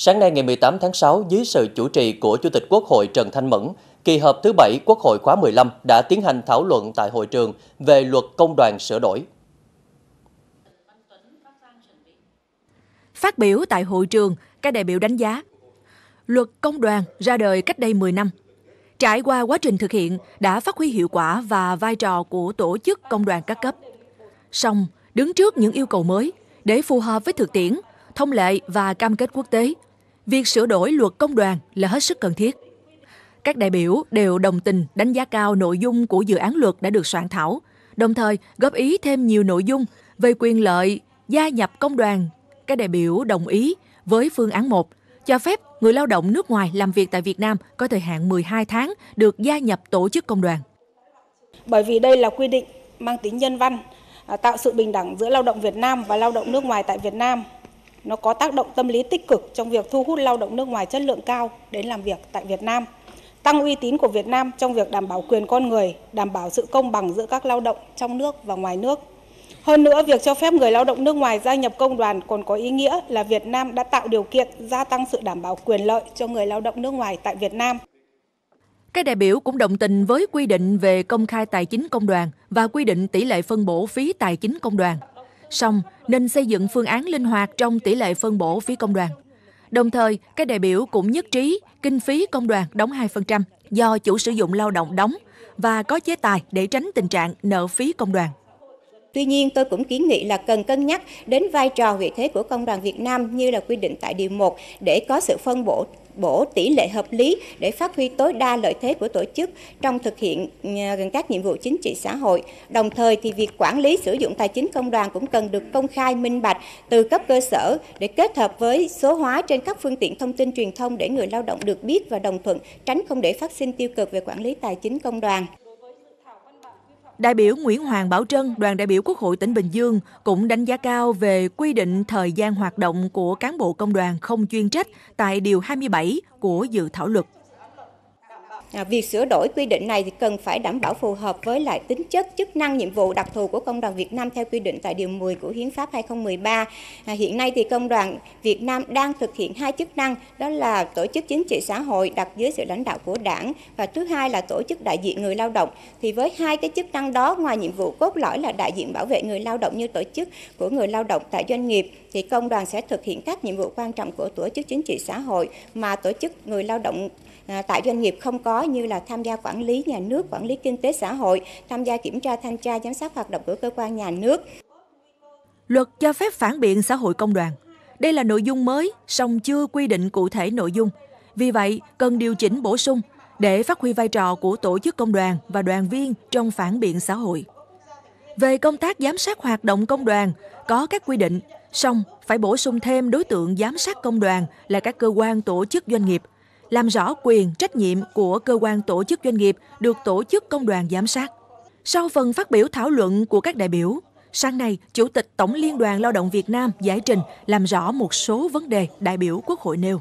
Sáng nay ngày 18 tháng 6, dưới sự chủ trì của Chủ tịch Quốc hội Trần Thanh Mẫn, kỳ họp thứ 7 Quốc hội khóa 15 đã tiến hành thảo luận tại hội trường về luật công đoàn sửa đổi. Phát biểu tại hội trường, các đại biểu đánh giá Luật công đoàn ra đời cách đây 10 năm. Trải qua quá trình thực hiện đã phát huy hiệu quả và vai trò của tổ chức công đoàn các cấp. Song, đứng trước những yêu cầu mới, để phù hợp với thực tiễn, thông lệ và cam kết quốc tế, việc sửa đổi luật công đoàn là hết sức cần thiết. Các đại biểu đều đồng tình đánh giá cao nội dung của dự án luật đã được soạn thảo, đồng thời góp ý thêm nhiều nội dung về quyền lợi gia nhập công đoàn. Các đại biểu đồng ý với phương án 1 cho phép người lao động nước ngoài làm việc tại Việt Nam có thời hạn 12 tháng được gia nhập tổ chức công đoàn. Bởi vì đây là quy định mang tính nhân văn, à, tạo sự bình đẳng giữa lao động Việt Nam và lao động nước ngoài tại Việt Nam nó có tác động tâm lý tích cực trong việc thu hút lao động nước ngoài chất lượng cao đến làm việc tại Việt Nam, tăng uy tín của Việt Nam trong việc đảm bảo quyền con người, đảm bảo sự công bằng giữa các lao động trong nước và ngoài nước. Hơn nữa, việc cho phép người lao động nước ngoài gia nhập công đoàn còn có ý nghĩa là Việt Nam đã tạo điều kiện gia tăng sự đảm bảo quyền lợi cho người lao động nước ngoài tại Việt Nam. Các đại biểu cũng đồng tình với quy định về công khai tài chính công đoàn và quy định tỷ lệ phân bổ phí tài chính công đoàn xong nên xây dựng phương án linh hoạt trong tỷ lệ phân bổ phí công đoàn. Đồng thời, các đại biểu cũng nhất trí kinh phí công đoàn đóng 2% do chủ sử dụng lao động đóng và có chế tài để tránh tình trạng nợ phí công đoàn. Tuy nhiên, tôi cũng kiến nghị là cần cân nhắc đến vai trò vị thế của Công đoàn Việt Nam như là quy định tại Điều 1 để có sự phân bổ bổ tỷ lệ hợp lý để phát huy tối đa lợi thế của tổ chức trong thực hiện ờ, gần các nhiệm vụ chính trị xã hội. Đồng thời thì việc quản lý sử dụng tài chính công đoàn cũng cần được công khai minh bạch từ cấp cơ sở để kết hợp với số hóa trên các phương tiện thông tin truyền thông để người lao động được biết và đồng thuận, tránh không để phát sinh tiêu cực về quản lý tài chính công đoàn. Đại biểu Nguyễn Hoàng Bảo Trân, đoàn đại biểu Quốc hội tỉnh Bình Dương cũng đánh giá cao về quy định thời gian hoạt động của cán bộ công đoàn không chuyên trách tại Điều 27 của dự thảo luật. À, việc sửa đổi quy định này thì cần phải đảm bảo phù hợp với lại tính chất, chức năng, nhiệm vụ đặc thù của Công đoàn Việt Nam theo quy định tại Điều 10 của Hiến pháp 2013. À, hiện nay thì Công đoàn Việt Nam đang thực hiện hai chức năng, đó là tổ chức chính trị xã hội đặt dưới sự lãnh đạo của đảng và thứ hai là tổ chức đại diện người lao động. Thì với hai cái chức năng đó, ngoài nhiệm vụ cốt lõi là đại diện bảo vệ người lao động như tổ chức của người lao động tại doanh nghiệp, thì Công đoàn sẽ thực hiện các nhiệm vụ quan trọng của tổ chức chính trị xã hội mà tổ chức người lao động à, tại doanh nghiệp không có có như là tham gia quản lý nhà nước, quản lý kinh tế xã hội, tham gia kiểm tra thanh tra giám sát hoạt động của cơ quan nhà nước. Luật cho phép phản biện xã hội công đoàn. Đây là nội dung mới, song chưa quy định cụ thể nội dung. Vì vậy, cần điều chỉnh bổ sung để phát huy vai trò của tổ chức công đoàn và đoàn viên trong phản biện xã hội. Về công tác giám sát hoạt động công đoàn, có các quy định, song phải bổ sung thêm đối tượng giám sát công đoàn là các cơ quan tổ chức doanh nghiệp – làm rõ quyền, trách nhiệm của cơ quan tổ chức doanh nghiệp được tổ chức công đoàn giám sát. Sau phần phát biểu thảo luận của các đại biểu, sáng nay, Chủ tịch Tổng Liên đoàn Lao động Việt Nam giải trình làm rõ một số vấn đề đại biểu Quốc hội nêu.